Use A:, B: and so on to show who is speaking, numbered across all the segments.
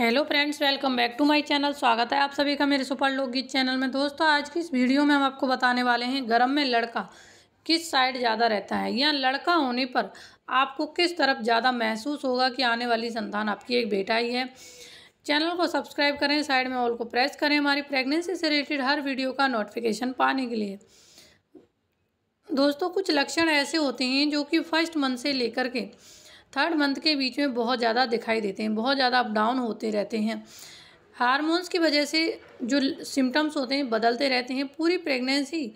A: hello friends welcome back to my channel स्वागत है आप सभी का मेरे सुपर लोक गीत चैनल में दोस्तों आज की इस वीडियो में हम आपको बताने वाले हैं गर्म में लड़का किस साइड ज़्यादा रहता है या लड़का होने पर आपको किस तरफ ज़्यादा महसूस होगा कि आने वाली संतान आपकी एक बेटा ही है चैनल को सब्सक्राइब करें साइड में ऑल को प्रेस करें हमारी प्रेगनेंसी से रिलेटेड हर वीडियो का नोटिफिकेशन पाने के लिए दोस्तों कुछ लक्षण ऐसे होते हैं जो कि फर्स्ट मंथ से लेकर के थर्ड मंथ के बीच में बहुत ज़्यादा दिखाई देते हैं बहुत ज़्यादा अप डाउन होते रहते हैं हारमोन्स की वजह से जो सिम्टम्स होते हैं बदलते रहते हैं पूरी प्रेगनेंसी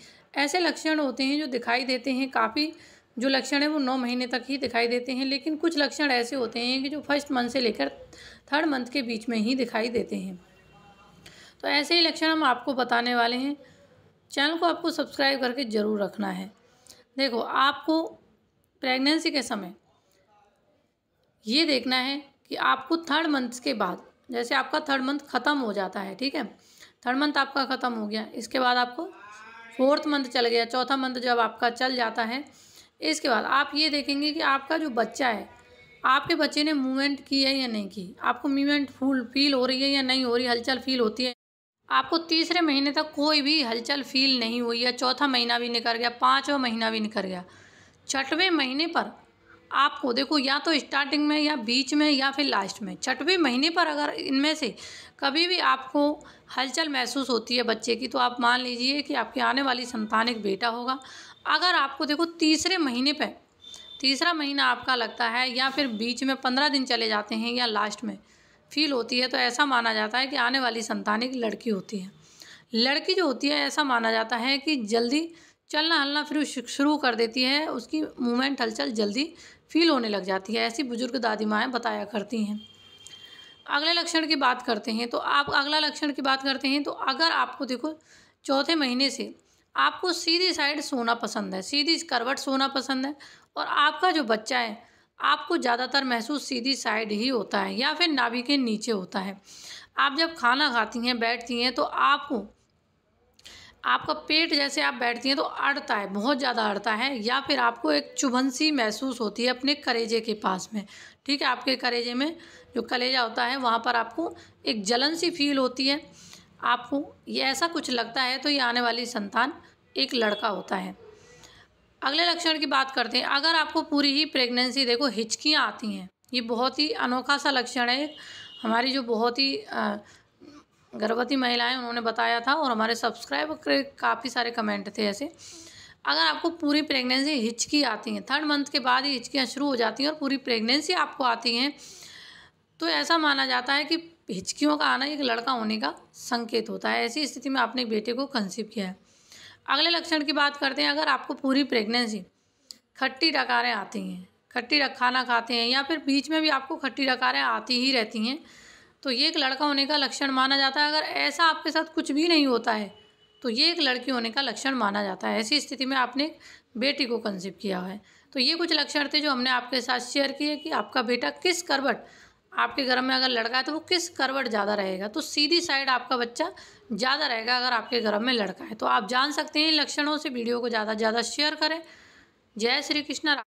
A: ऐसे लक्षण होते हैं जो दिखाई देते हैं काफ़ी जो लक्षण है वो नौ महीने तक ही दिखाई देते हैं लेकिन कुछ लक्षण ऐसे होते हैं कि जो फर्स्ट मंथ से लेकर थर्ड मंथ के बीच में ही दिखाई देते हैं तो ऐसे ही लक्षण हम आपको बताने वाले हैं चैनल को आपको सब्सक्राइब करके ज़रूर रखना है देखो आपको प्रेगनेंसी के समय ये देखना है कि आपको थर्ड मंथ के बाद जैसे आपका थर्ड मंथ ख़त्म हो जाता है ठीक है थर्ड मंथ आपका ख़त्म हो गया इसके बाद आपको फोर्थ मंथ चल गया चौथा मंथ जब आपका चल जाता है इसके बाद आप ये देखेंगे कि आपका जो बच्चा है आपके बच्चे ने मूवमेंट की है या नहीं की आपको मूवमेंट फुल फील हो रही है या नहीं हो रही हलचल फील होती है आपको तीसरे महीने तक कोई भी हलचल फील नहीं हुई है चौथा महीना भी निकल गया पाँचवा महीना भी निकल गया छठवें महीने पर आपको देखो या तो स्टार्टिंग में या बीच में या फिर लास्ट में छठवें महीने पर अगर इनमें से कभी भी आपको हलचल महसूस होती है बच्चे की तो आप मान लीजिए कि आपकी आने वाली संतान एक बेटा होगा अगर आपको देखो तीसरे महीने पर तीसरा महीना आपका लगता है या फिर बीच में पंद्रह दिन चले जाते हैं या लास्ट में फील होती है तो ऐसा माना जाता है कि आने वाली संतान एक लड़की होती है लड़की जो होती है ऐसा माना जाता है कि जल्दी चलना हलना फिर शुरू कर देती है उसकी मूवमेंट हलचल जल्दी फील होने लग जाती है ऐसी बुजुर्ग दादी माएँ बताया करती हैं अगले लक्षण की बात करते हैं तो आप अगला लक्षण की बात करते हैं तो अगर आपको देखो चौथे महीने से आपको सीधी साइड सोना पसंद है सीधी करवट सोना पसंद है और आपका जो बच्चा है आपको ज़्यादातर महसूस सीधी साइड ही होता है या फिर नाभि के नीचे होता है आप जब खाना खाती हैं बैठती हैं तो आपको आपका पेट जैसे आप बैठती हैं तो अड़ता है बहुत ज़्यादा अड़ता है या फिर आपको एक चुभन सी महसूस होती है अपने करेजे के पास में ठीक है आपके करेजे में जो कलेजा होता है वहाँ पर आपको एक जलन सी फील होती है आपको ये ऐसा कुछ लगता है तो ये आने वाली संतान एक लड़का होता है अगले लक्षण की बात करते हैं अगर आपको पूरी ही प्रेगनेंसी देखो हिचकियाँ आती हैं ये बहुत ही अनोखा सा लक्षण है हमारी जो बहुत ही गर्भवती महिलाएं उन्होंने बताया था और हमारे सब्सक्राइबर काफ़ी सारे कमेंट थे ऐसे अगर आपको पूरी प्रेगनेंसी हिचकी आती है थर्ड मंथ के बाद ही हिचकियाँ शुरू हो जाती हैं और पूरी प्रेगनेंसी आपको आती हैं तो ऐसा माना जाता है कि हिचकियों का आना एक लड़का होने का संकेत होता है ऐसी स्थिति में आपने बेटे को कंसीव किया है अगले लक्षण की बात करते हैं अगर आपको पूरी प्रेगनेंसी खट्टी डकारें आती हैं खट्टी खाना खाते हैं या फिर बीच में भी आपको खट्टी डकारें आती ही रहती हैं तो ये एक लड़का होने का लक्षण माना जाता है अगर ऐसा आपके साथ कुछ भी नहीं होता है तो ये एक लड़की होने का लक्षण माना जाता है ऐसी स्थिति में आपने बेटी को कंसीव किया है तो ये कुछ लक्षण थे जो हमने आपके साथ शेयर किए कि आपका बेटा किस करवट आपके घर में अगर लड़का है तो वो किस करवट ज़्यादा रहेगा तो सीधी साइड आपका बच्चा ज़्यादा रहेगा अगर आपके घर में लड़का है तो आप जान सकते हैं इन लक्षणों से वीडियो को ज़्यादा से ज़्यादा शेयर करें जय श्री कृष्णा